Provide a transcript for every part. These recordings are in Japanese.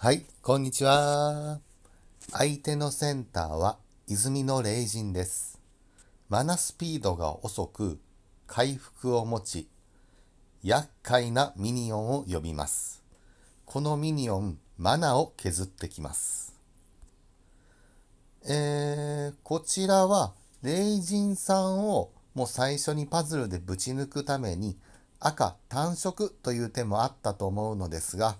はい、こんにちは。相手のセンターは泉の霊人です。マナスピードが遅く、回復を持ち、厄介なミニオンを呼びます。このミニオン、マナを削ってきます。えー、こちらは、霊人さんをもう最初にパズルでぶち抜くために、赤単色という手もあったと思うのですが、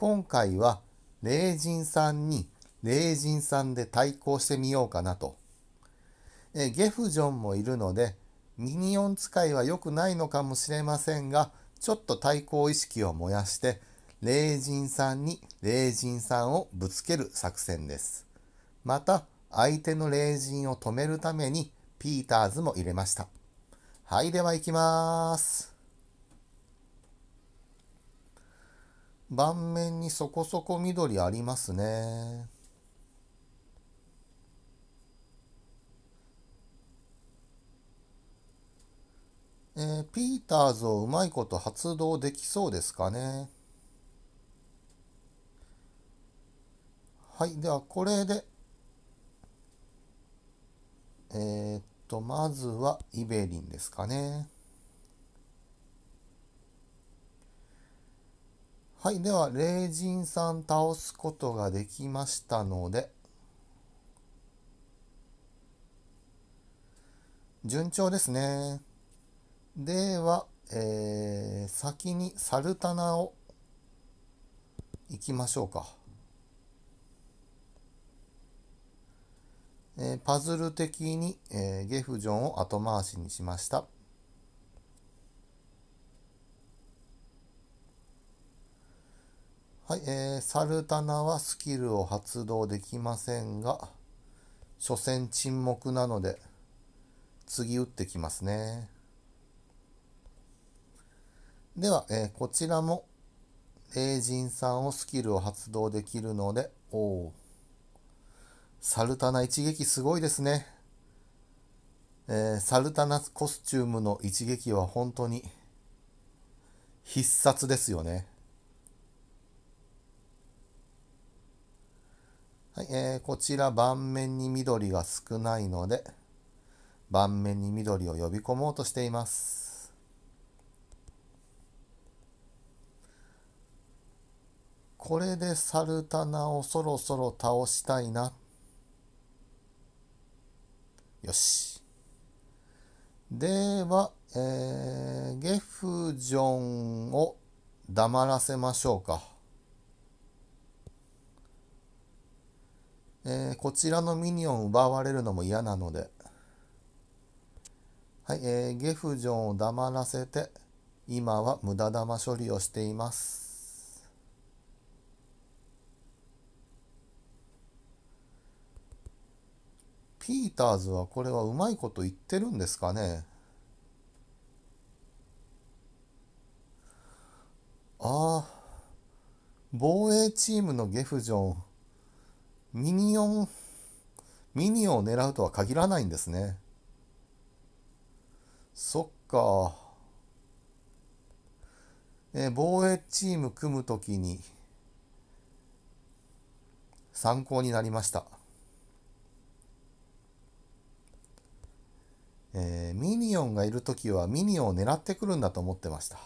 今回は霊人さんに霊人さんで対抗してみようかなと。えゲフジョンもいるので、ミニオン使いは良くないのかもしれませんが、ちょっと対抗意識を燃やして、霊人さんに霊人さんをぶつける作戦です。また、相手の霊人を止めるために、ピーターズも入れました。はい、では行きます。盤面にそこそこ緑ありますね。えー、ピーターズをうまいこと発動できそうですかね。はい、ではこれで、えー、っと、まずはイベリンですかね。はい、では、霊人さん倒すことができましたので、順調ですね。では、えー、先にサルタナを行きましょうか。えー、パズル的に、えー、ゲフジョンを後回しにしました。はい、えー、サルタナはスキルを発動できませんが、所詮沈黙なので、次打ってきますね。では、えー、こちらも、霊人さんをスキルを発動できるので、おお。サルタナ一撃すごいですね。えー、サルタナコスチュームの一撃は本当に必殺ですよね。はいえー、こちら盤面に緑が少ないので盤面に緑を呼び込もうとしています。これでサルタナをそろそろ倒したいな。よし。では、えー、ゲフジョンを黙らせましょうか。えー、こちらのミニオン奪われるのも嫌なので。はい、えー、ゲフジョンを黙らせて、今は無駄玉処理をしています。ピーターズはこれはうまいこと言ってるんですかねああ、防衛チームのゲフジョン。ミニオン、ミニオンを狙うとは限らないんですね。そっか。え防衛チーム組むときに参考になりました。えー、ミニオンがいるときはミニオンを狙ってくるんだと思ってました。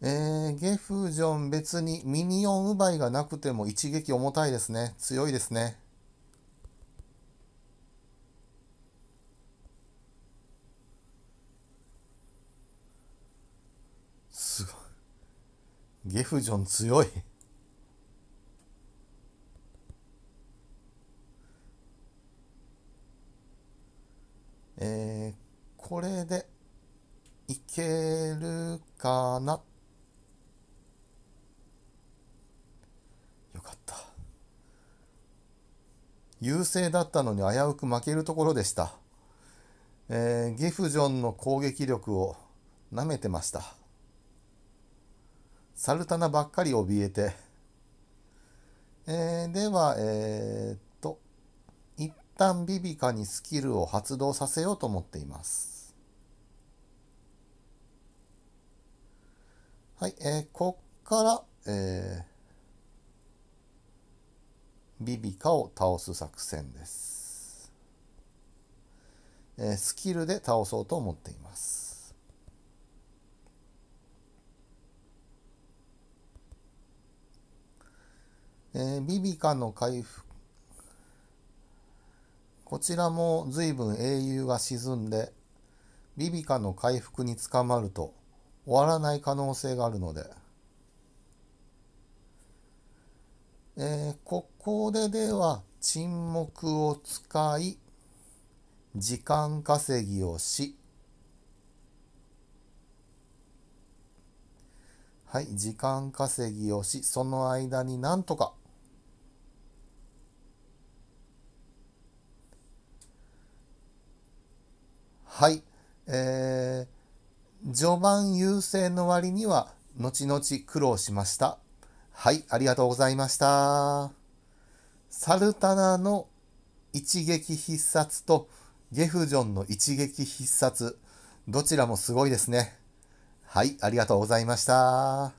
えー、ゲフジョン別にミニオン奪いがなくても一撃重たいですね。強いですね。すごい。ゲフジョン強い。えー、これでいけるかな優勢だったのに危うく負けるところでした。えー、ギフジョンの攻撃力を舐めてました。サルタナばっかり怯えて。えー、では、えー、っと、一旦ビビカにスキルを発動させようと思っています。はい、えー、こっから、えー、ビビカを倒す作戦です、えスキルで倒そうと思っていますえー、ビビカの回復こちらも随分英雄が沈んでビビカの回復に捕まると終わらない可能性があるのでえー、ここででは沈黙を使い時間稼ぎをしはい時間稼ぎをしその間になんとかはいえー、序盤優勢の割には後々苦労しました。はい、ありがとうございました。サルタナの一撃必殺とゲフジョンの一撃必殺、どちらもすごいですね。はい、ありがとうございました。